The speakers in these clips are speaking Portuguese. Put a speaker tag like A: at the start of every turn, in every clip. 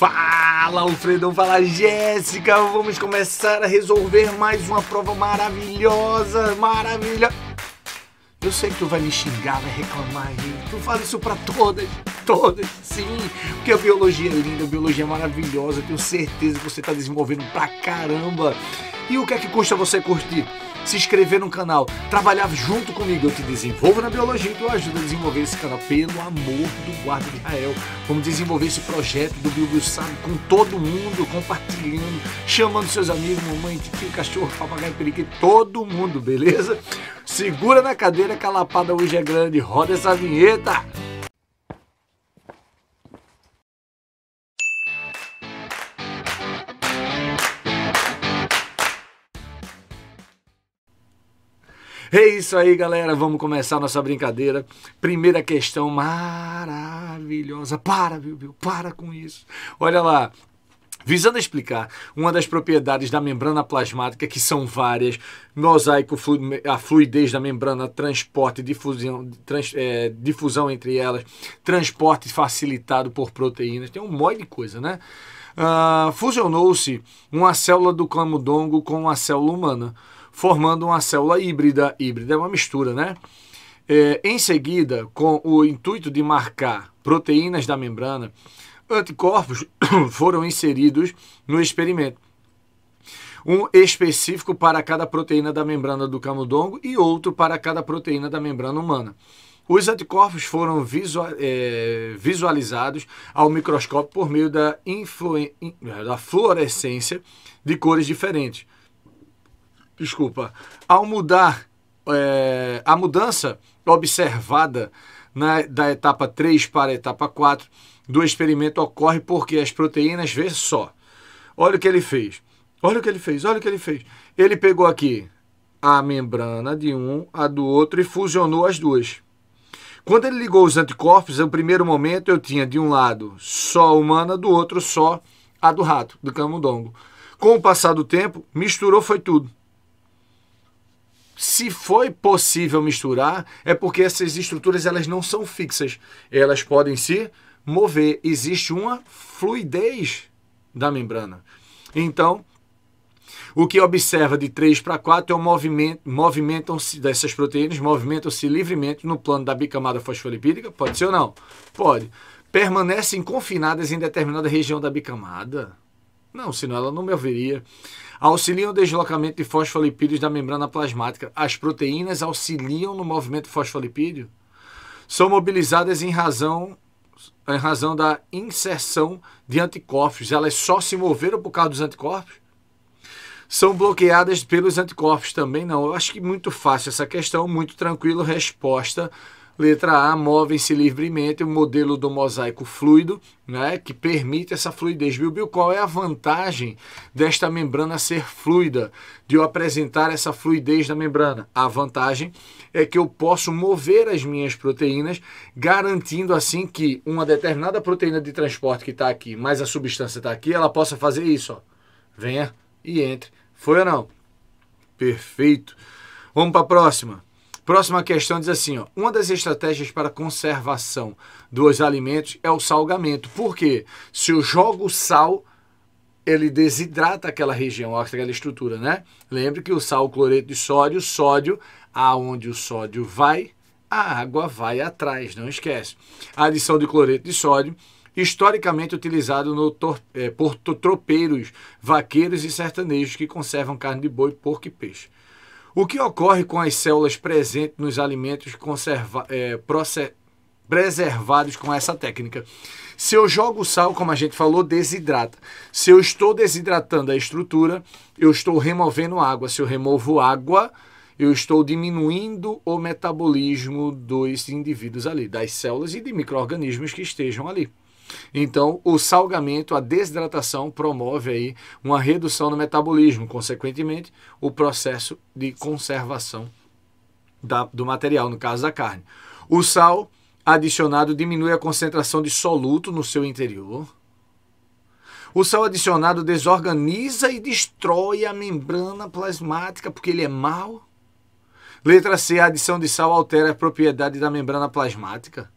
A: Fala Alfredão, fala Jéssica, vamos começar a resolver mais uma prova maravilhosa, maravilhosa. Eu sei que tu vai me xingar, vai reclamar aí, tu faz isso pra todas, todas, sim, porque a biologia é linda, a biologia é maravilhosa, tenho certeza que você tá desenvolvendo pra caramba. E o que é que custa você curtir? se inscrever no canal, trabalhar junto comigo. Eu te desenvolvo na biologia e tu ajuda a desenvolver esse canal, pelo amor do guarda de Israel. Vamos desenvolver esse projeto do Bilbo Sábio com todo mundo, compartilhando, chamando seus amigos, mamãe, tio, cachorro, papagaio, periquito, todo mundo, beleza? Segura na cadeira que a lapada hoje é grande. Roda essa vinheta! É isso aí, galera. Vamos começar nossa brincadeira. Primeira questão maravilhosa. Para, viu, viu? Para com isso. Olha lá. Visando explicar uma das propriedades da membrana plasmática, que são várias, mosaico, a fluidez da membrana, transporte, difusão, trans, é, difusão entre elas, transporte facilitado por proteínas, tem um monte de coisa, né? Uh, Fusionou-se uma célula do camundongo com uma célula humana formando uma célula híbrida. Híbrida é uma mistura, né? É, em seguida, com o intuito de marcar proteínas da membrana, anticorpos foram inseridos no experimento. Um específico para cada proteína da membrana do camundongo e outro para cada proteína da membrana humana. Os anticorpos foram é, visualizados ao microscópio por meio da, da fluorescência de cores diferentes desculpa, ao mudar é, a mudança observada na, da etapa 3 para a etapa 4 do experimento ocorre porque as proteínas, vê só, olha o que ele fez, olha o que ele fez, olha o que ele fez. Ele pegou aqui a membrana de um, a do outro e fusionou as duas. Quando ele ligou os anticorpos, no primeiro momento eu tinha de um lado só a humana, do outro só a do rato, do camundongo. Com o passar do tempo, misturou foi tudo se foi possível misturar, é porque essas estruturas elas não são fixas, elas podem se mover. Existe uma fluidez da membrana. Então, o que observa de 3 para 4 é o movimento, movimentam-se dessas proteínas, movimentam-se livremente no plano da bicamada fosfolipídica, pode ser ou não? Pode. Permanecem confinadas em determinada região da bicamada? Não, senão ela não me ouviria. Auxiliam o deslocamento de fosfolipídios da membrana plasmática. As proteínas auxiliam no movimento fosfolipídio? São mobilizadas em razão em razão da inserção de anticorpos. Elas só se moveram por causa dos anticorpos? São bloqueadas pelos anticorpos também não. Eu acho que muito fácil essa questão, muito tranquilo resposta Letra A, movem-se livremente, o modelo do mosaico fluido, né, que permite essa fluidez. Bilbil, qual é a vantagem desta membrana ser fluida, de eu apresentar essa fluidez da membrana? A vantagem é que eu posso mover as minhas proteínas, garantindo assim que uma determinada proteína de transporte que está aqui, mas a substância está aqui, ela possa fazer isso. Ó. Venha e entre. Foi ou não? Perfeito. Vamos para a próxima. Próxima questão diz assim: ó, uma das estratégias para conservação dos alimentos é o salgamento. Por quê? Se eu jogo sal, ele desidrata aquela região, aquela estrutura, né? Lembre que o sal, o cloreto de sódio, sódio, aonde o sódio vai, a água vai atrás, não esquece. A adição de cloreto de sódio, historicamente utilizado no é, por tropeiros, vaqueiros e sertanejos que conservam carne de boi, porco e peixe. O que ocorre com as células presentes nos alimentos conserva, é, preservados com essa técnica? Se eu jogo sal, como a gente falou, desidrata. Se eu estou desidratando a estrutura, eu estou removendo água. Se eu removo água, eu estou diminuindo o metabolismo dos indivíduos ali, das células e de micro que estejam ali. Então, o salgamento, a desidratação promove aí uma redução no metabolismo, consequentemente, o processo de conservação da, do material, no caso da carne. O sal adicionado diminui a concentração de soluto no seu interior. O sal adicionado desorganiza e destrói a membrana plasmática porque ele é mau. Letra C, a adição de sal altera a propriedade da membrana plasmática.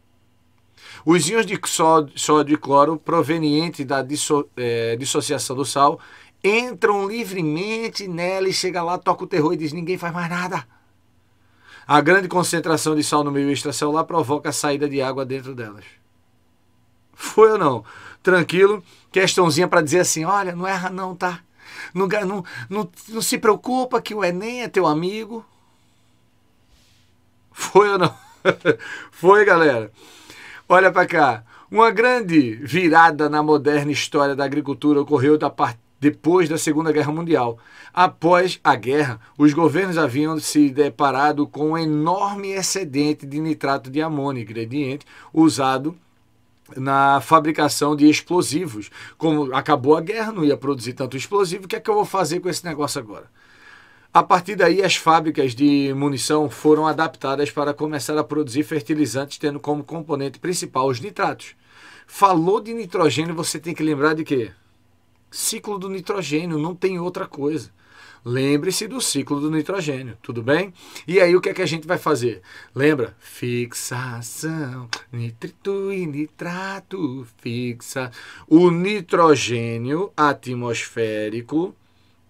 A: Os íons de sódio e cloro provenientes da disso, é, dissociação do sal entram livremente nela e chega lá, toca o terror e diz: ninguém faz mais nada. A grande concentração de sal no meio extracelular provoca a saída de água dentro delas. Foi ou não? Tranquilo, questãozinha para dizer assim: olha, não erra não, tá? Não, não, não, não se preocupa que o Enem é teu amigo. Foi ou não? Foi, galera. Olha para cá. Uma grande virada na moderna história da agricultura ocorreu da parte depois da Segunda Guerra Mundial. Após a guerra, os governos haviam se deparado com um enorme excedente de nitrato de amônio, ingrediente usado na fabricação de explosivos. Como acabou a guerra, não ia produzir tanto explosivo, o que é que eu vou fazer com esse negócio agora? A partir daí, as fábricas de munição foram adaptadas para começar a produzir fertilizantes, tendo como componente principal os nitratos. Falou de nitrogênio, você tem que lembrar de quê? Ciclo do nitrogênio, não tem outra coisa. Lembre-se do ciclo do nitrogênio, tudo bem? E aí o que é que a gente vai fazer? Lembra? Fixação, nitrito e nitrato, fixa. O nitrogênio atmosférico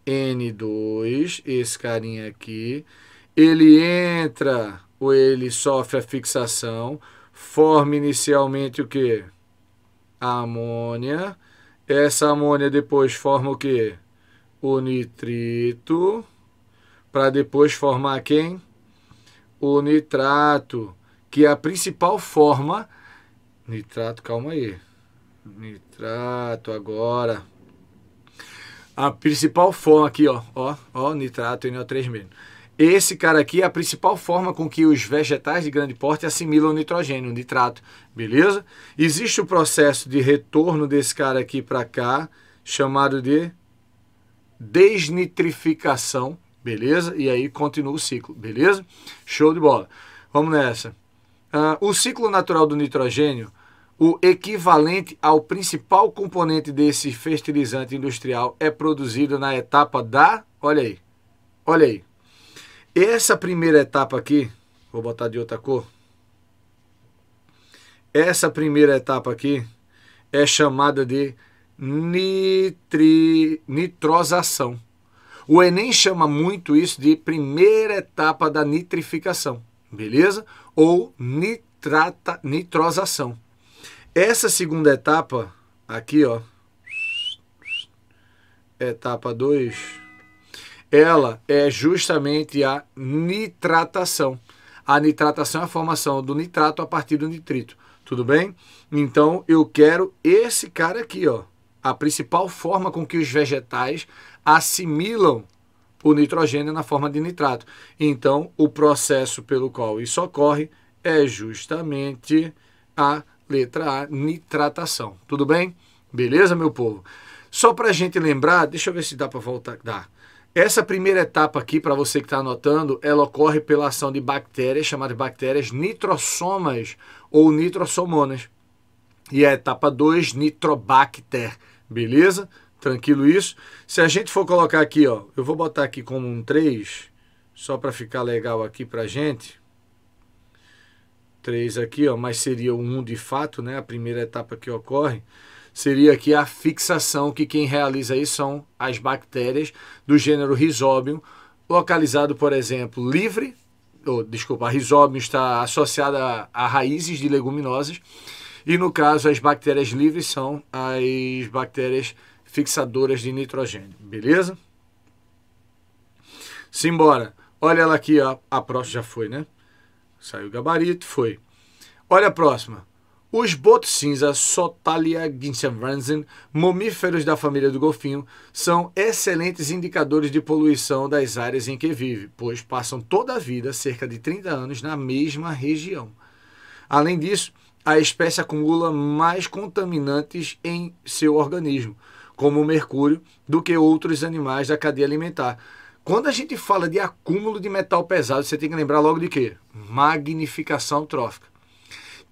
A: N2, esse carinha aqui, ele entra ou ele sofre a fixação, forma inicialmente o que? A amônia. Essa amônia depois forma o que? O nitrito, para depois formar quem? O nitrato, que é a principal forma. Nitrato, calma aí. Nitrato agora a principal forma aqui, ó, ó, ó, nitrato NO3 mesmo. Esse cara aqui é a principal forma com que os vegetais de grande porte assimilam nitrogênio, nitrato, beleza? Existe o processo de retorno desse cara aqui para cá, chamado de desnitrificação, beleza? E aí continua o ciclo, beleza? Show de bola. Vamos nessa. Uh, o ciclo natural do nitrogênio o equivalente ao principal componente desse fertilizante industrial é produzido na etapa da. Olha aí. Olha aí. Essa primeira etapa aqui, vou botar de outra cor. Essa primeira etapa aqui é chamada de nitri, nitrosação. O Enem chama muito isso de primeira etapa da nitrificação, beleza? Ou nitrata, nitrosação. Essa segunda etapa, aqui, ó, etapa 2, ela é justamente a nitratação. A nitratação é a formação do nitrato a partir do nitrito, tudo bem? Então, eu quero esse cara aqui, ó. A principal forma com que os vegetais assimilam o nitrogênio na forma de nitrato. Então, o processo pelo qual isso ocorre é justamente a Letra A, nitratação. Tudo bem? Beleza, meu povo? Só para a gente lembrar, deixa eu ver se dá para voltar. Dá. Essa primeira etapa aqui, para você que está anotando, ela ocorre pela ação de bactérias, chamadas bactérias nitrossomas ou nitrosomonas E é a etapa 2, nitrobacter. Beleza? Tranquilo isso? Se a gente for colocar aqui, ó, eu vou botar aqui como um 3, só para ficar legal aqui para gente três aqui, ó, mas seria um de fato, né? A primeira etapa que ocorre seria aqui a fixação que quem realiza aí são as bactérias do gênero Rhizobium, localizado, por exemplo, livre, ou desculpa, a Rhizobium está associada a, a raízes de leguminosas, e no caso as bactérias livres são as bactérias fixadoras de nitrogênio, beleza? Simbora. Olha ela aqui, ó, a próxima já foi, né? Saiu o gabarito, foi. Olha a próxima. Os botos cinza Sotalia guinchenvrensen, mamíferos da família do golfinho, são excelentes indicadores de poluição das áreas em que vive, pois passam toda a vida, cerca de 30 anos, na mesma região. Além disso, a espécie acumula mais contaminantes em seu organismo, como o mercúrio, do que outros animais da cadeia alimentar, quando a gente fala de acúmulo de metal pesado, você tem que lembrar logo de quê? Magnificação trófica.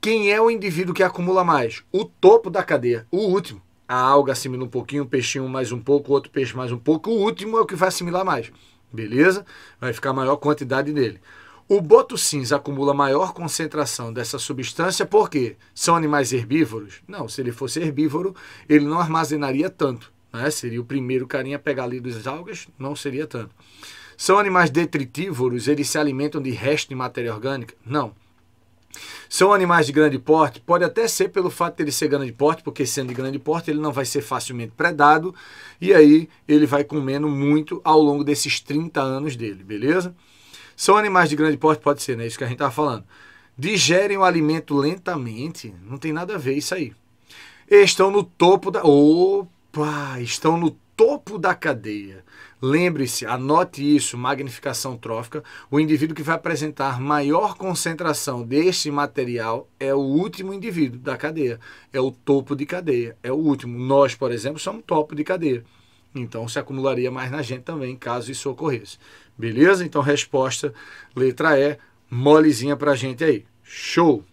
A: Quem é o indivíduo que acumula mais? O topo da cadeia, o último. A alga assimila um pouquinho, o peixinho mais um pouco, o outro peixe mais um pouco. O último é o que vai assimilar mais. Beleza? Vai ficar maior quantidade dele. O boto cinza acumula maior concentração dessa substância porque são animais herbívoros? Não, se ele fosse herbívoro, ele não armazenaria tanto né? seria o primeiro carinha a pegar ali dos algas, não seria tanto. São animais detritívoros, eles se alimentam de resto de matéria orgânica? Não. São animais de grande porte? Pode até ser pelo fato de ele ser grande porte, porque sendo de grande porte ele não vai ser facilmente predado e aí ele vai comendo muito ao longo desses 30 anos dele, beleza? São animais de grande porte? Pode ser, né? Isso que a gente estava falando. Digerem o alimento lentamente? Não tem nada a ver isso aí. Estão no topo da. Opa! pá, estão no topo da cadeia. Lembre-se, anote isso, magnificação trófica. O indivíduo que vai apresentar maior concentração deste material é o último indivíduo da cadeia, é o topo de cadeia, é o último. Nós, por exemplo, somos topo de cadeia. Então se acumularia mais na gente também, caso isso ocorresse. Beleza? Então resposta, letra E, molezinha pra gente aí. Show!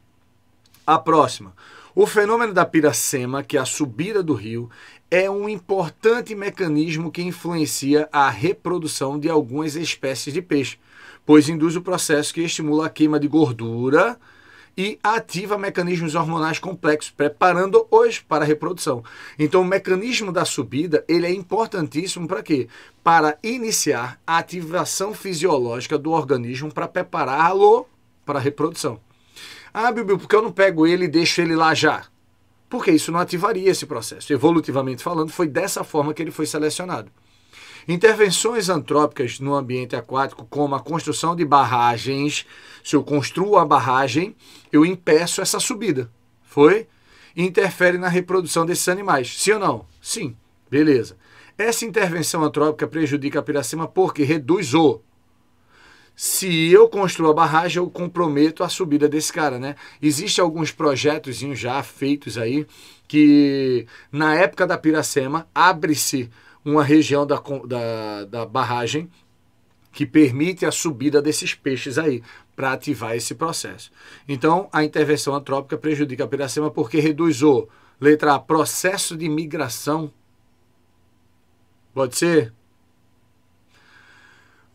A: A próxima. O fenômeno da piracema, que é a subida do rio, é um importante mecanismo que influencia a reprodução de algumas espécies de peixe, pois induz o processo que estimula a queima de gordura e ativa mecanismos hormonais complexos, preparando-os para a reprodução. Então, o mecanismo da subida ele é importantíssimo para quê? Para iniciar a ativação fisiológica do organismo para prepará-lo para a reprodução. Ah, Bibi, porque eu não pego ele e deixo ele lá já? porque isso não ativaria esse processo. Evolutivamente falando, foi dessa forma que ele foi selecionado. Intervenções antrópicas no ambiente aquático, como a construção de barragens, se eu construo a barragem, eu impeço essa subida. Foi? Interfere na reprodução desses animais. Sim ou não? Sim. Beleza. Essa intervenção antrópica prejudica a piracema porque reduz o se eu construo a barragem, eu comprometo a subida desse cara, né? Existem alguns projetos já feitos aí que, na época da Piracema, abre-se uma região da, da, da barragem que permite a subida desses peixes aí para ativar esse processo. Então, a intervenção antrópica prejudica a Piracema porque reduz o, letra A, processo de migração. Pode ser?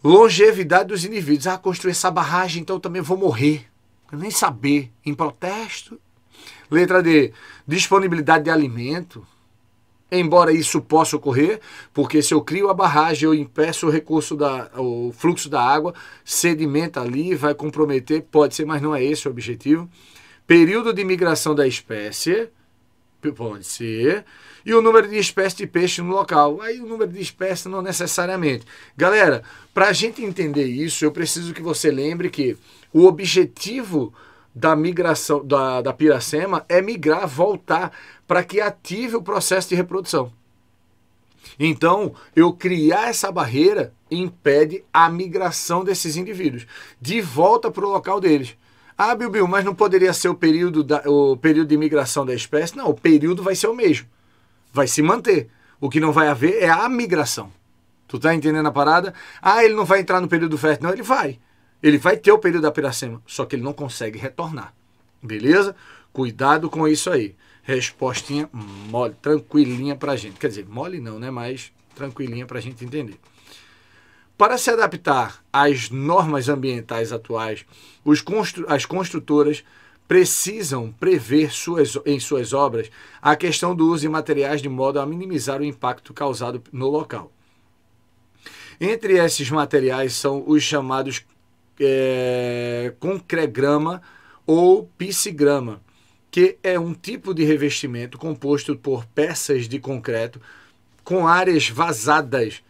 A: Longevidade dos indivíduos. Ah, construir essa barragem, então também vou morrer. Eu nem saber. Em protesto. Letra D. Disponibilidade de alimento. Embora isso possa ocorrer, porque se eu crio a barragem, eu impeço o recurso da, o fluxo da água, sedimenta ali, vai comprometer, pode ser, mas não é esse o objetivo. Período de migração da espécie pode ser, e o número de espécies de peixe no local. Aí o número de espécies não necessariamente. Galera, para a gente entender isso, eu preciso que você lembre que o objetivo da migração da, da piracema é migrar, voltar, para que ative o processo de reprodução. Então, eu criar essa barreira impede a migração desses indivíduos de volta para o local deles. Ah, Bill, mas não poderia ser o período, da, o período de migração da espécie? Não, o período vai ser o mesmo. Vai se manter. O que não vai haver é a migração. Tu tá entendendo a parada? Ah, ele não vai entrar no período fértil. Não, ele vai. Ele vai ter o período da piracema, só que ele não consegue retornar. Beleza? Cuidado com isso aí. Respostinha mole, tranquilinha pra gente. Quer dizer, mole não, né? Mas tranquilinha pra gente entender. Para se adaptar às normas ambientais atuais, constru as construtoras precisam prever suas, em suas obras a questão do uso de materiais de modo a minimizar o impacto causado no local. Entre esses materiais são os chamados é, concregrama ou piscigrama, que é um tipo de revestimento composto por peças de concreto com áreas vazadas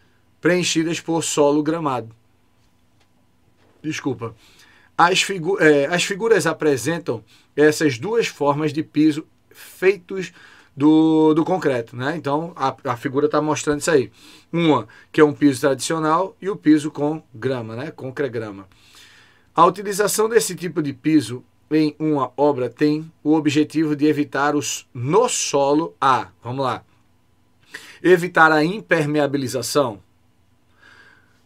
A: preenchidas por solo gramado. Desculpa. As, figu é, as figuras apresentam essas duas formas de piso feitos do, do concreto, né? Então a, a figura está mostrando isso aí. Uma que é um piso tradicional e o piso com grama, né? Concregrama. A utilização desse tipo de piso em uma obra tem o objetivo de evitar os no solo a, vamos lá, evitar a impermeabilização,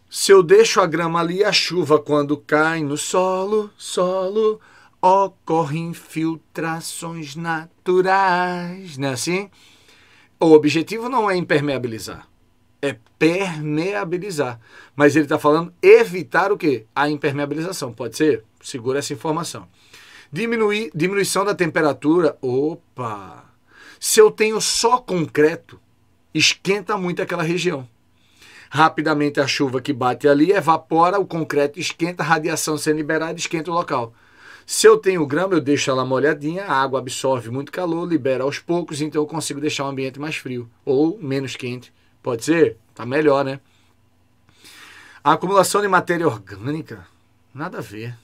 A: se eu deixo a grama ali, a chuva quando cai no solo, solo, ocorrem filtrações naturais. Não é assim? O objetivo não é impermeabilizar, é permeabilizar. Mas ele está falando evitar o quê? A impermeabilização. Pode ser? Segura essa informação. Diminuir, diminuição da temperatura. Opa! Se eu tenho só concreto, esquenta muito aquela região. Rapidamente a chuva que bate ali evapora, o concreto esquenta, a radiação sendo liberada esquenta o local. Se eu tenho grama, eu deixo ela molhadinha, a água absorve muito calor, libera aos poucos, então eu consigo deixar o ambiente mais frio ou menos quente. Pode ser? Tá melhor, né? A acumulação de matéria orgânica, nada a ver.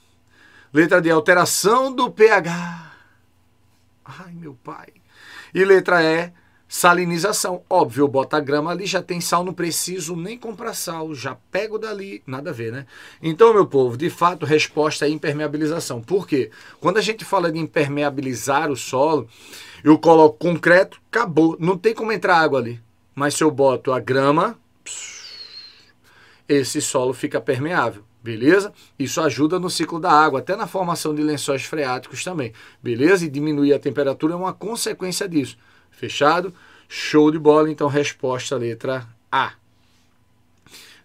A: Letra D, alteração do pH. Ai, meu pai. E letra E, Salinização, óbvio, bota grama ali, já tem sal, não preciso nem comprar sal, já pego dali, nada a ver, né? Então, meu povo, de fato, resposta é impermeabilização. Por quê? Quando a gente fala de impermeabilizar o solo, eu coloco concreto, acabou, não tem como entrar água ali. Mas se eu boto a grama, esse solo fica permeável. Beleza? Isso ajuda no ciclo da água, até na formação de lençóis freáticos também. Beleza? E diminuir a temperatura é uma consequência disso. Fechado? Show de bola, então resposta letra A.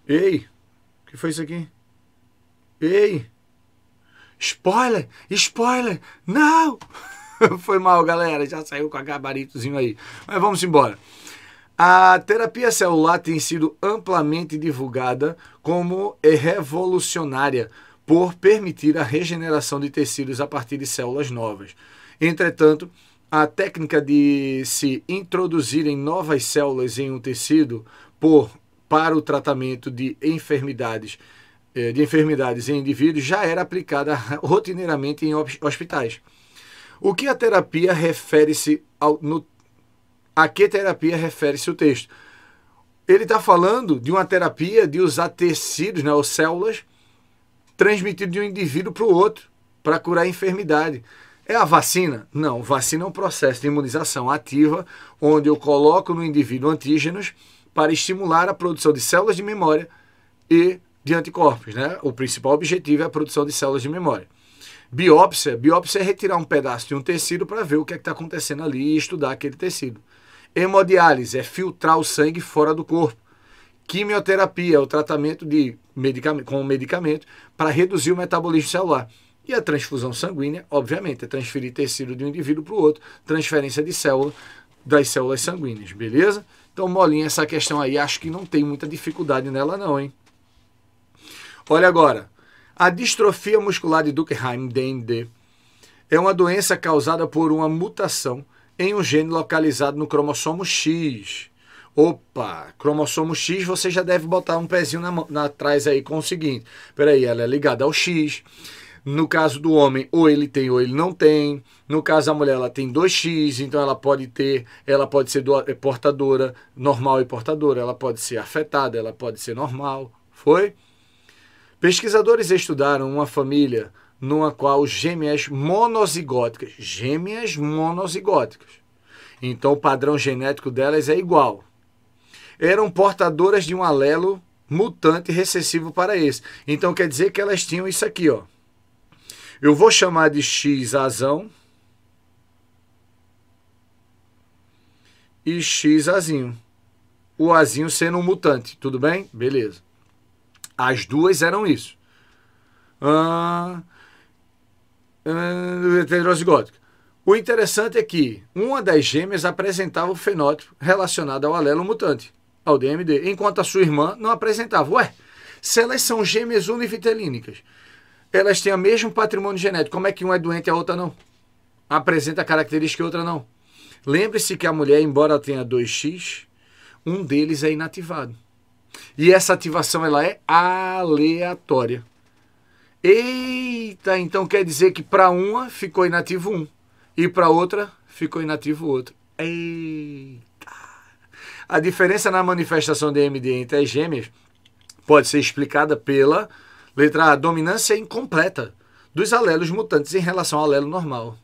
A: Ei, o que foi isso aqui? Ei! Spoiler! Spoiler! Não! foi mal, galera, já saiu com a gabaritozinho aí. Mas vamos embora. A terapia celular tem sido amplamente divulgada como revolucionária por permitir a regeneração de tecidos a partir de células novas. Entretanto, a técnica de se introduzirem novas células em um tecido por, para o tratamento de enfermidades eh, de enfermidades em indivíduos já era aplicada rotineiramente em hospitais. O que a terapia refere-se ao no, a que terapia refere-se o texto? Ele está falando de uma terapia de usar tecidos, né, ou células, transmitido de um indivíduo para o outro para curar a enfermidade. É a vacina? Não, vacina é um processo de imunização ativa, onde eu coloco no indivíduo antígenos para estimular a produção de células de memória e de anticorpos. Né? O principal objetivo é a produção de células de memória. Biópsia, biópsia é retirar um pedaço de um tecido para ver o que é está acontecendo ali e estudar aquele tecido. Hemodiálise é filtrar o sangue fora do corpo. Quimioterapia é o tratamento de medicamento, com medicamento para reduzir o metabolismo celular. E a transfusão sanguínea, obviamente, é transferir tecido de um indivíduo para o outro, transferência de célula das células sanguíneas, beleza? Então, molinha essa questão aí, acho que não tem muita dificuldade nela não, hein? Olha agora, a distrofia muscular de Duckheim, DMD, é uma doença causada por uma mutação em um gene localizado no cromossomo X. Opa, cromossomo X, você já deve botar um pezinho na, na, atrás aí com o seguinte. Peraí, ela é ligada ao X. No caso do homem, ou ele tem ou ele não tem. No caso da mulher, ela tem 2x, então ela pode ter, ela pode ser é, portadora, normal e portadora, ela pode ser afetada, ela pode ser normal. Foi? Pesquisadores estudaram uma família numa qual gêmeas monozigóticas, gêmeas monozigóticas. Então o padrão genético delas é igual. Eram portadoras de um alelo mutante recessivo para esse. Então quer dizer que elas tinham isso aqui, ó. Eu vou chamar de x azão e x azinho. O azinho sendo um mutante, tudo bem? Beleza. As duas eram isso. Ah, heterose ah, O interessante é que uma das gêmeas apresentava o fenótipo relacionado ao alelo mutante, ao DMD, enquanto a sua irmã não apresentava. Ué, se elas são gêmeas univitelínicas elas têm o mesmo patrimônio genético. Como é que uma é doente e a outra não? Apresenta característica e outra não. Lembre-se que a mulher, embora tenha 2x, um deles é inativado. E essa ativação ela é aleatória. Eita, então quer dizer que para uma ficou inativo um e para outra ficou inativo outro. Eita. A diferença na manifestação de MD entre as gêmeas pode ser explicada pela Letra A, dominância incompleta dos alelos mutantes em relação ao alelo normal.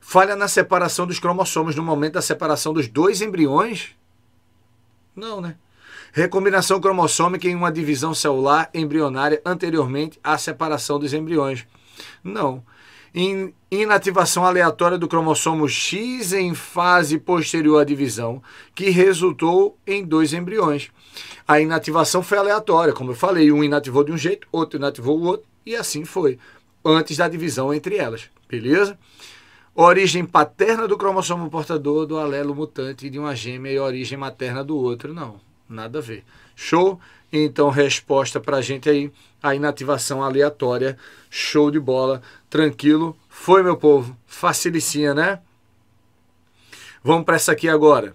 A: Falha na separação dos cromossomos no momento da separação dos dois embriões? Não, né? Recombinação cromossômica em uma divisão celular embrionária anteriormente à separação dos embriões? Não. inativação aleatória do cromossomo X em fase posterior à divisão, que resultou em dois embriões. A inativação foi aleatória, como eu falei, um inativou de um jeito, outro inativou o outro, e assim foi, antes da divisão entre elas, beleza? Origem paterna do cromossomo portador do alelo mutante de uma gêmea e origem materna do outro, não, nada a ver. Show? Então, resposta pra gente aí, a inativação aleatória, show de bola, tranquilo. Foi, meu povo, facilicinha, né? Vamos para essa aqui agora.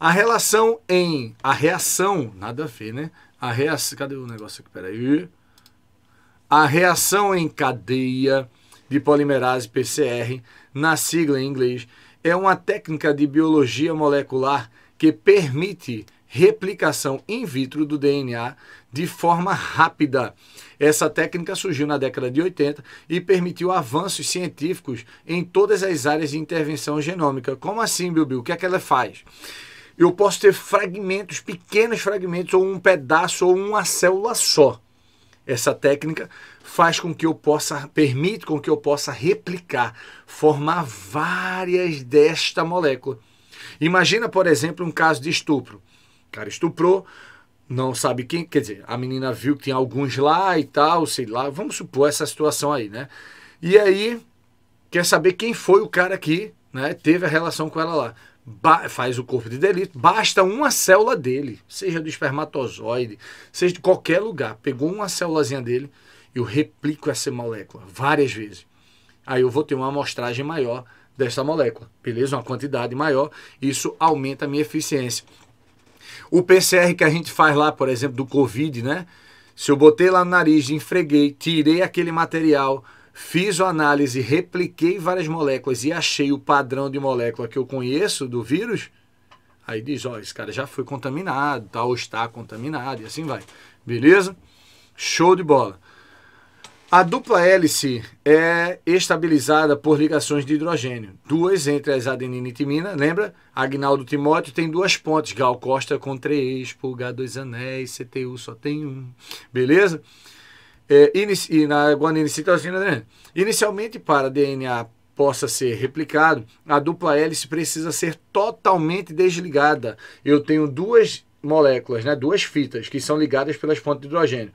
A: A relação em. A reação. Nada a ver, né? A reação. Cadê o negócio aqui? Peraí. A reação em cadeia de polimerase PCR, na sigla em inglês, é uma técnica de biologia molecular que permite replicação in vitro do DNA de forma rápida. Essa técnica surgiu na década de 80 e permitiu avanços científicos em todas as áreas de intervenção genômica. Como assim, Bilbil? O que é que ela faz? eu posso ter fragmentos, pequenos fragmentos, ou um pedaço, ou uma célula só. Essa técnica faz com que eu possa, permite com que eu possa replicar, formar várias desta molécula. Imagina, por exemplo, um caso de estupro. O cara estuprou, não sabe quem, quer dizer, a menina viu que tem alguns lá e tal, sei lá, vamos supor essa situação aí, né? E aí, quer saber quem foi o cara que né, teve a relação com ela lá faz o corpo de delito, basta uma célula dele, seja do espermatozoide, seja de qualquer lugar, pegou uma célulazinha dele, eu replico essa molécula várias vezes. Aí eu vou ter uma amostragem maior dessa molécula, beleza? Uma quantidade maior, isso aumenta a minha eficiência. O PCR que a gente faz lá, por exemplo, do Covid, né? Se eu botei lá no nariz, enfreguei, tirei aquele material, Fiz a análise, repliquei várias moléculas e achei o padrão de molécula que eu conheço do vírus. Aí diz, ó, esse cara já foi contaminado, tá, ou está contaminado, e assim vai. Beleza? Show de bola. A dupla hélice é estabilizada por ligações de hidrogênio, duas entre as adenina e timina. Lembra? Agnaldo Timóteo tem duas pontes, Gal Costa com três, Pulgar dois anéis, CTU só tem um. Beleza? É, e na guaninacitocina, né? Inicialmente, para DNA possa ser replicado, a dupla hélice precisa ser totalmente desligada. Eu tenho duas moléculas, né, duas fitas que são ligadas pelas pontes de hidrogênio.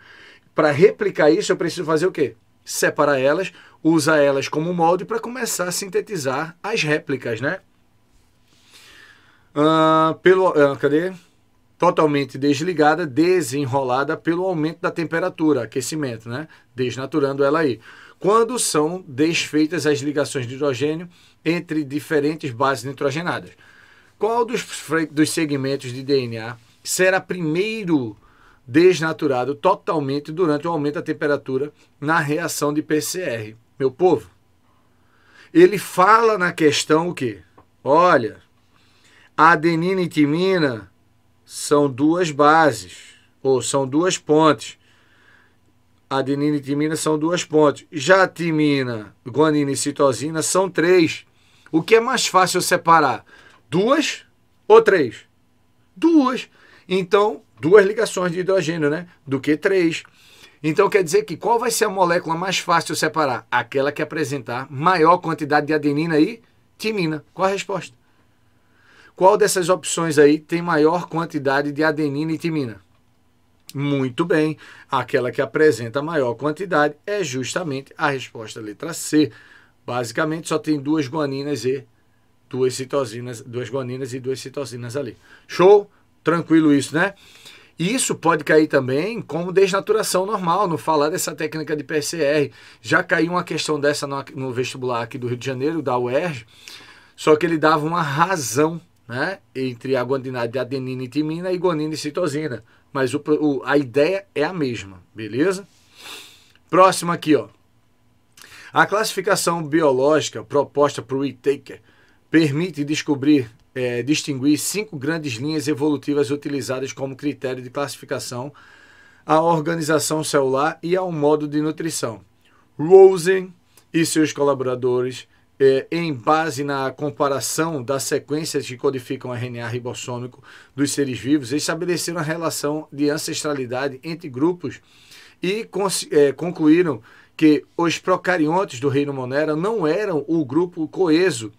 A: Para replicar isso, eu preciso fazer o quê? Separar elas, usar elas como molde para começar a sintetizar as réplicas, né? Uh, pelo, uh, cadê? totalmente desligada, desenrolada pelo aumento da temperatura, aquecimento, né? desnaturando ela aí. Quando são desfeitas as ligações de hidrogênio entre diferentes bases nitrogenadas. Qual dos, dos segmentos de DNA será primeiro desnaturado totalmente durante o aumento da temperatura na reação de PCR? Meu povo, ele fala na questão o quê? Olha, adenina e timina são duas bases, ou são duas pontes. Adenina e timina são duas pontes. Já timina, guanina e citosina são três. O que é mais fácil separar? Duas ou três? Duas. Então, duas ligações de hidrogênio, né? Do que três. Então quer dizer que qual vai ser a molécula mais fácil separar? Aquela que apresentar maior quantidade de adenina e timina. Qual a resposta? Qual dessas opções aí tem maior quantidade de adenina e timina? Muito bem, aquela que apresenta maior quantidade é justamente a resposta letra C. Basicamente só tem duas guaninas e duas citosinas, duas guaninas e duas citosinas ali. Show? Tranquilo isso, né? Isso pode cair também como desnaturação normal, não falar dessa técnica de PCR. Já caiu uma questão dessa no, no vestibular aqui do Rio de Janeiro, da UERJ, só que ele dava uma razão né, entre a guanidina de adenina e timina e guanina e citosina. Mas o, o, a ideia é a mesma, beleza? Próximo aqui, ó. A classificação biológica proposta por Whittaker permite descobrir, é, distinguir cinco grandes linhas evolutivas utilizadas como critério de classificação à organização celular e ao modo de nutrição. Rosen e seus colaboradores é, em base na comparação das sequências que codificam o RNA ribossômico dos seres vivos, estabeleceram a relação de ancestralidade entre grupos e é, concluíram que os procariontes do reino Monera não eram o grupo coeso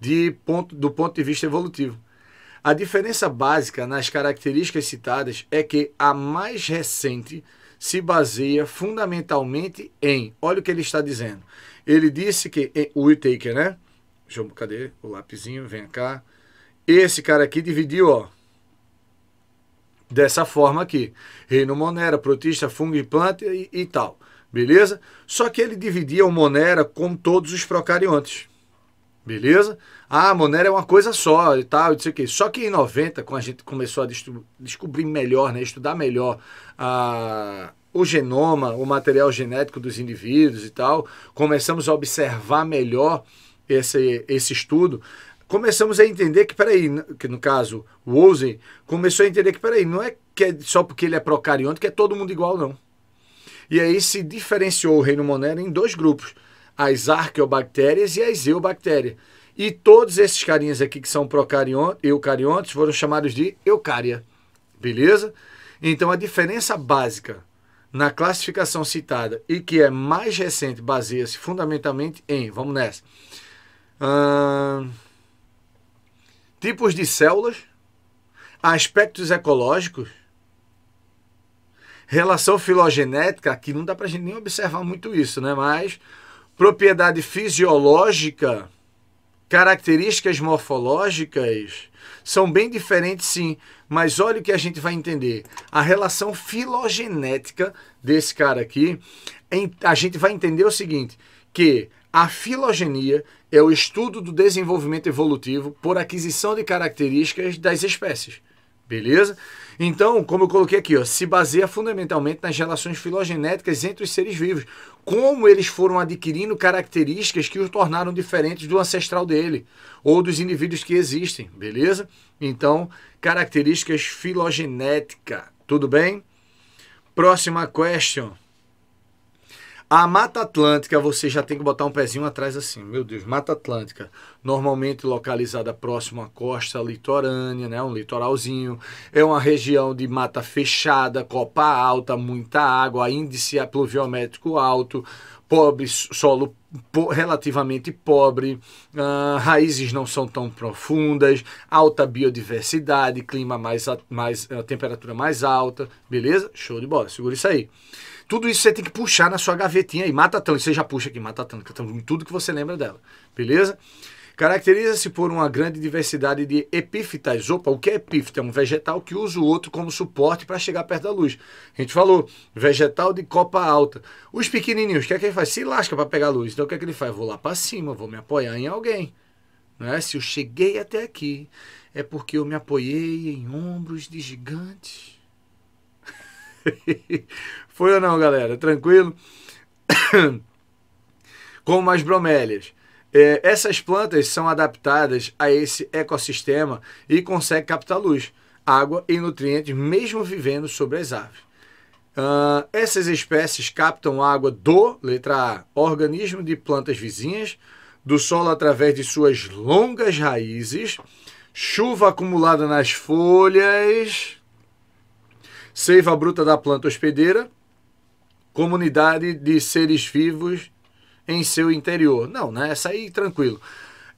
A: de ponto, do ponto de vista evolutivo. A diferença básica nas características citadas é que a mais recente se baseia fundamentalmente em, olha o que ele está dizendo, ele disse que o Whittaker, né? Deixa eu, cadê o lapisinho? Vem cá. Esse cara aqui dividiu, ó. Dessa forma aqui. Reino Monera, protista, fungo e planta e, e tal. Beleza? Só que ele dividia o Monera com todos os procariontes. Beleza? Ah, Monera é uma coisa só e tal, não sei o quê. Só que em 90, quando a gente começou a descobrir melhor, né, estudar melhor a, o genoma, o material genético dos indivíduos e tal, começamos a observar melhor esse, esse estudo, começamos a entender que, peraí, que no caso, o Olsen começou a entender que, peraí, não é que é só porque ele é procarionte que é todo mundo igual, não. E aí se diferenciou o reino Monera em dois grupos, as arqueobactérias e as eubactérias. E todos esses carinhas aqui que são procariontes, eucariontes, foram chamados de eucária. Beleza? Então a diferença básica na classificação citada e que é mais recente baseia-se fundamentalmente em, vamos nessa, tipos de células, aspectos ecológicos, relação filogenética, que não dá para a gente nem observar muito isso, né? Mas propriedade fisiológica características morfológicas são bem diferentes, sim. Mas olha o que a gente vai entender. A relação filogenética desse cara aqui, a gente vai entender o seguinte, que a filogenia é o estudo do desenvolvimento evolutivo por aquisição de características das espécies. Beleza? Então, como eu coloquei aqui, ó, se baseia fundamentalmente nas relações filogenéticas entre os seres vivos, como eles foram adquirindo características que os tornaram diferentes do ancestral dele ou dos indivíduos que existem, beleza? Então, características filogenéticas, tudo bem? Próxima question. A Mata Atlântica, você já tem que botar um pezinho atrás assim. Meu Deus, Mata Atlântica, normalmente localizada próximo à costa litorânea, né? Um litoralzinho. É uma região de mata fechada, copa alta, muita água, índice pluviométrico alto, pobre, solo po relativamente pobre, uh, raízes não são tão profundas, alta biodiversidade, clima mais, mais uh, temperatura mais alta, beleza? Show de bola, segura isso aí. Tudo isso você tem que puxar na sua gavetinha e Mata tanto Você já puxa aqui Mata tanto, tá tudo que você lembra dela. Beleza? Caracteriza-se por uma grande diversidade de epífitas. Opa, o que é epífita? É um vegetal que usa o outro como suporte para chegar perto da luz. A gente falou, vegetal de copa alta. Os pequenininhos, o que é que ele faz? Se lasca para pegar a luz. Então o que é que ele faz? Vou lá para cima, vou me apoiar em alguém. Né? Se eu cheguei até aqui, é porque eu me apoiei em ombros de gigantes. Foi ou não, galera? Tranquilo? Como as bromélias. É, essas plantas são adaptadas a esse ecossistema e conseguem captar luz, água e nutrientes, mesmo vivendo sobre as árvores. Uh, ah, essas espécies captam água do, letra A, organismo de plantas vizinhas, do solo através de suas longas raízes, chuva acumulada nas folhas, seiva bruta da planta hospedeira, comunidade de seres vivos em seu interior. Não, né? Essa aí tranquilo.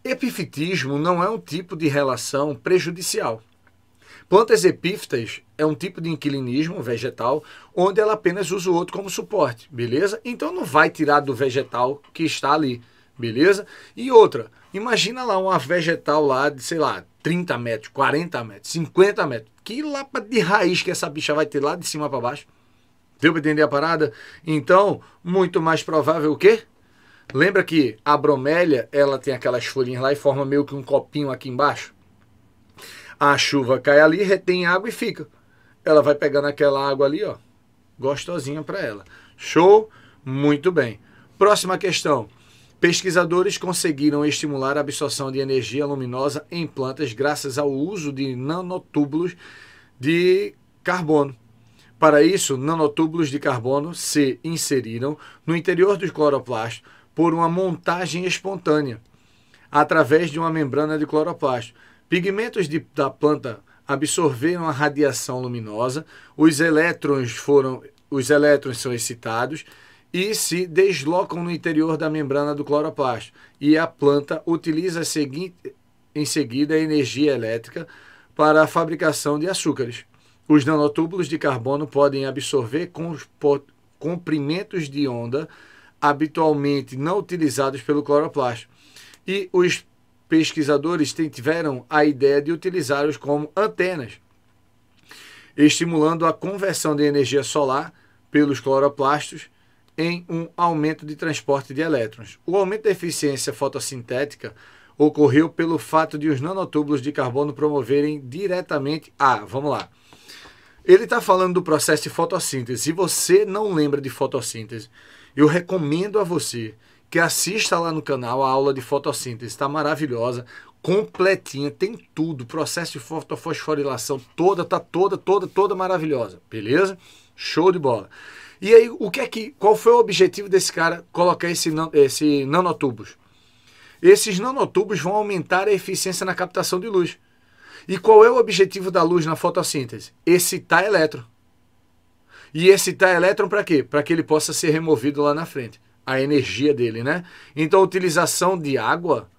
A: Epifitismo não é um tipo de relação prejudicial. Plantas epífitas é um tipo de inquilinismo vegetal onde ela apenas usa o outro como suporte, beleza? Então não vai tirar do vegetal que está ali, beleza? E outra, imagina lá uma vegetal lá de, sei lá, 30 metros, 40 metros, 50 metros. Que lapa de raiz que essa bicha vai ter lá de cima para baixo? Deu para entender a parada? Então, muito mais provável o quê? Lembra que a bromélia, ela tem aquelas folhinhas lá e forma meio que um copinho aqui embaixo? A chuva cai ali, retém água e fica. Ela vai pegando aquela água ali, ó, gostosinha para ela. Show? Muito bem. Próxima questão. Pesquisadores conseguiram estimular a absorção de energia luminosa em plantas graças ao uso de nanotúbulos de carbono. Para isso, nanotúbulos de carbono se inseriram no interior dos cloroplastos por uma montagem espontânea, através de uma membrana de cloroplasto. Pigmentos de, da planta absorveram a radiação luminosa, os elétrons foram os elétrons são excitados e se deslocam no interior da membrana do cloroplasto. E a planta utiliza em seguida a energia elétrica para a fabricação de açúcares. Os nanotúbulos de carbono podem absorver comprimentos de onda habitualmente não utilizados pelo cloroplasto. E os pesquisadores tiveram a ideia de utilizá-los como antenas, estimulando a conversão de energia solar pelos cloroplastos em um aumento de transporte de elétrons. O aumento da eficiência fotossintética ocorreu pelo fato de os nanotúbulos de carbono promoverem diretamente a, ah, vamos lá, ele está falando do processo de fotossíntese. Se você não lembra de fotossíntese, eu recomendo a você que assista lá no canal a aula de fotossíntese. Está maravilhosa, completinha, tem tudo. Processo de fotofosforilação toda, tá toda, toda, toda maravilhosa. Beleza? Show de bola. E aí, o que é que, qual foi o objetivo desse cara colocar esse, esse nanotubos? Esses nanotubos vão aumentar a eficiência na captação de luz. E qual é o objetivo da luz na fotossíntese? Excitar elétron. E excitar elétron para quê? Para que ele possa ser removido lá na frente. A energia dele, né? Então, a utilização de água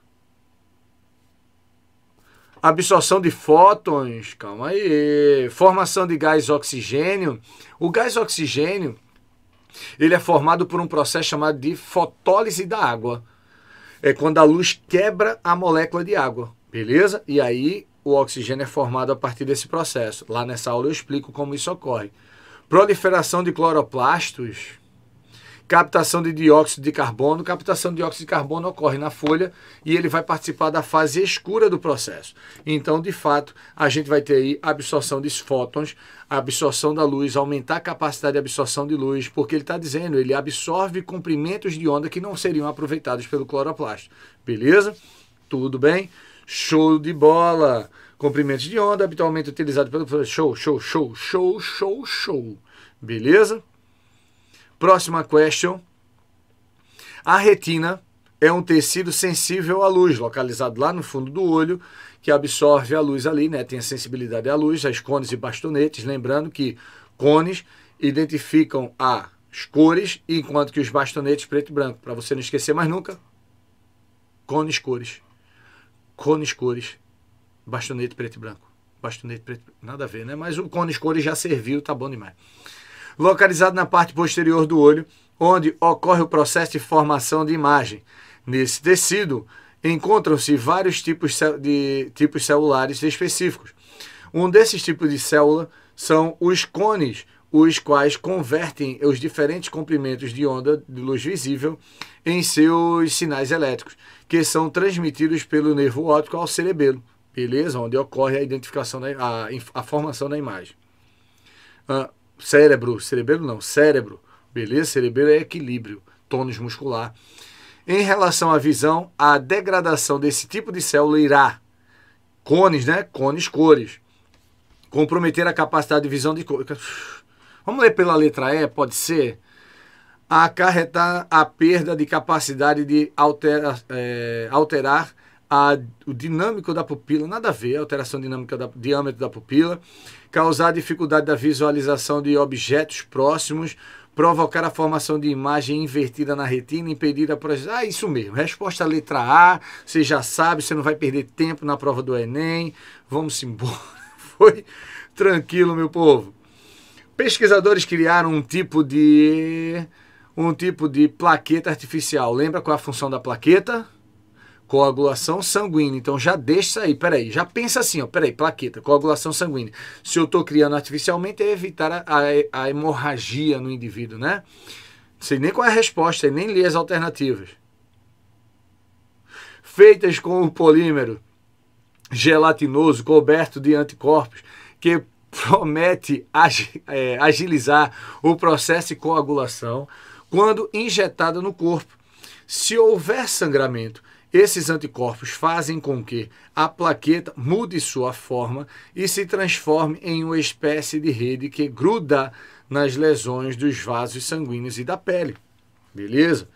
A: absorção de fótons, calma aí, formação de gás oxigênio. O gás oxigênio, ele é formado por um processo chamado de fotólise da água. É quando a luz quebra a molécula de água, beleza? E aí o oxigênio é formado a partir desse processo. Lá nessa aula eu explico como isso ocorre. Proliferação de cloroplastos, captação de dióxido de carbono. Captação de dióxido de carbono ocorre na folha e ele vai participar da fase escura do processo. Então, de fato, a gente vai ter aí a absorção de fótons, a absorção da luz, aumentar a capacidade de absorção de luz, porque ele está dizendo, ele absorve comprimentos de onda que não seriam aproveitados pelo cloroplasto. Beleza? Tudo bem? Show de bola. Comprimento de onda habitualmente utilizado pelo show, show, show, show, show, show. Beleza? Próxima question. A retina é um tecido sensível à luz, localizado lá no fundo do olho, que absorve a luz ali, né? Tem a sensibilidade à luz, as cones e bastonetes, lembrando que cones identificam as cores, enquanto que os bastonetes preto e branco, para você não esquecer mais nunca, cones cores cones cores, bastonete preto e branco. Bastonete preto, nada a ver, né? Mas o cones cores já serviu, tá bom demais. Localizado na parte posterior do olho, onde ocorre o processo de formação de imagem. Nesse tecido encontram-se vários tipos de tipos celulares específicos. Um desses tipos de célula são os cones os quais convertem os diferentes comprimentos de onda de luz visível em seus sinais elétricos, que são transmitidos pelo nervo óptico ao cerebelo, beleza? Onde ocorre a identificação, da, a, a formação da imagem. Ah, cérebro, cerebelo não, cérebro, beleza? Cerebelo é equilíbrio, tônus muscular. Em relação à visão, a degradação desse tipo de célula irá, cones, né? Cones, cores, comprometer a capacidade de visão de cores Vamos ler pela letra E, pode ser? A acarretar a perda de capacidade de altera, é, alterar a, o dinâmico da pupila, nada a ver, alteração dinâmica do diâmetro da pupila, causar dificuldade da visualização de objetos próximos, provocar a formação de imagem invertida na retina, impedir a projeção. Ah, isso mesmo. Resposta letra A, você já sabe, você não vai perder tempo na prova do Enem. Vamos embora. Foi tranquilo, meu povo. Pesquisadores criaram um tipo de um tipo de plaqueta artificial. Lembra qual é a função da plaqueta? Coagulação sanguínea. Então já deixa aí, peraí, já pensa assim, ó, peraí, plaqueta, coagulação sanguínea. Se eu estou criando artificialmente é evitar a, a, a hemorragia no indivíduo, né? Não sei nem qual é a resposta, nem li as alternativas. Feitas com o polímero gelatinoso coberto de anticorpos que promete é, agilizar o processo de coagulação quando injetada no corpo. Se houver sangramento, esses anticorpos fazem com que a plaqueta mude sua forma e se transforme em uma espécie de rede que gruda nas lesões dos vasos sanguíneos e da pele. Beleza?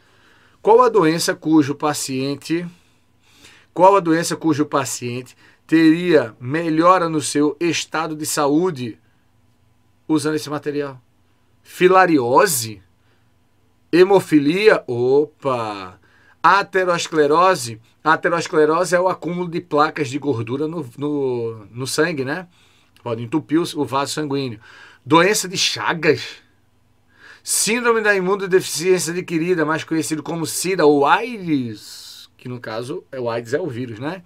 A: Qual a doença cujo paciente qual a doença cujo paciente teria melhora no seu estado de saúde usando esse material. Filariose, hemofilia, opa, aterosclerose. aterosclerose é o acúmulo de placas de gordura no, no, no sangue, né? Pode entupir o vaso sanguíneo. Doença de Chagas. Síndrome da imunodeficiência adquirida, mais conhecido como SIDA ou AIDS, que no caso é o AIDS é o vírus, né?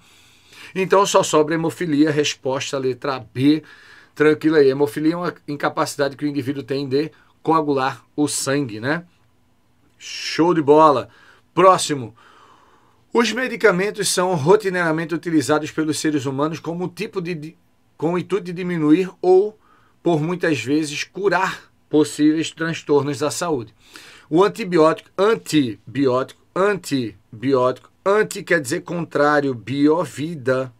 A: Então só sobra hemofilia, resposta letra B. Tranquila aí. Hemofilia é uma incapacidade que o indivíduo tem de coagular o sangue, né? Show de bola. Próximo. Os medicamentos são rotineiramente utilizados pelos seres humanos como tipo de com o intuito de diminuir ou por muitas vezes curar possíveis transtornos da saúde. O antibiótico, antibiótico, antibiótico, Anti quer dizer contrário, biovida.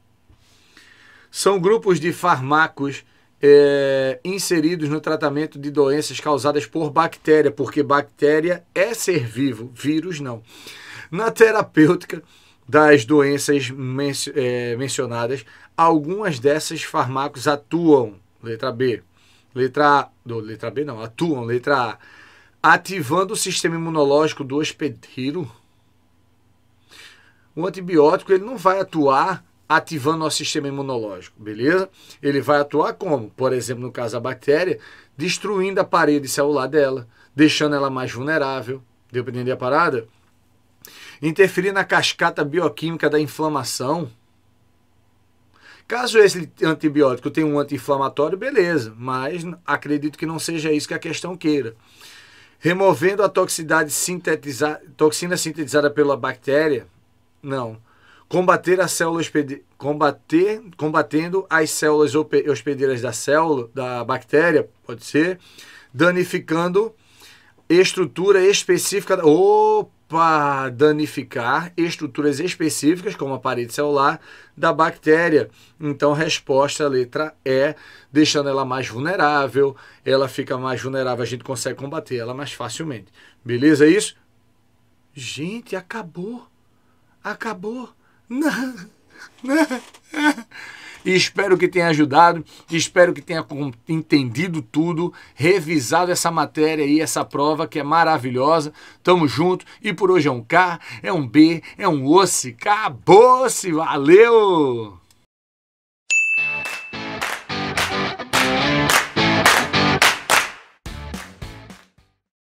A: São grupos de fármacos é, inseridos no tratamento de doenças causadas por bactéria, porque bactéria é ser vivo, vírus não. Na terapêutica das doenças men é, mencionadas, algumas dessas fármacos atuam, letra B, letra A, letra B não, atuam, letra A, ativando o sistema imunológico do hospedeiro o antibiótico ele não vai atuar ativando nosso sistema imunológico, beleza? Ele vai atuar como? Por exemplo, no caso da bactéria, destruindo a parede celular dela, deixando ela mais vulnerável. Deu para entender a parada? Interferir na cascata bioquímica da inflamação. Caso esse antibiótico tenha um anti-inflamatório, beleza, mas acredito que não seja isso que a questão queira. Removendo a toxicidade sintetiza toxina sintetizada pela bactéria, não. Combater a célula combater combatendo as células hospedeiras da célula da bactéria, pode ser, danificando estrutura específica. Opa, danificar estruturas específicas como a parede celular da bactéria. Então, resposta letra E, deixando ela mais vulnerável, ela fica mais vulnerável, a gente consegue combater ela mais facilmente. Beleza é isso? Gente, acabou acabou. E espero que tenha ajudado, espero que tenha entendido tudo, revisado essa matéria e essa prova que é maravilhosa. Tamo junto e por hoje é um K, é um B, é um osso. Acabou-se, valeu!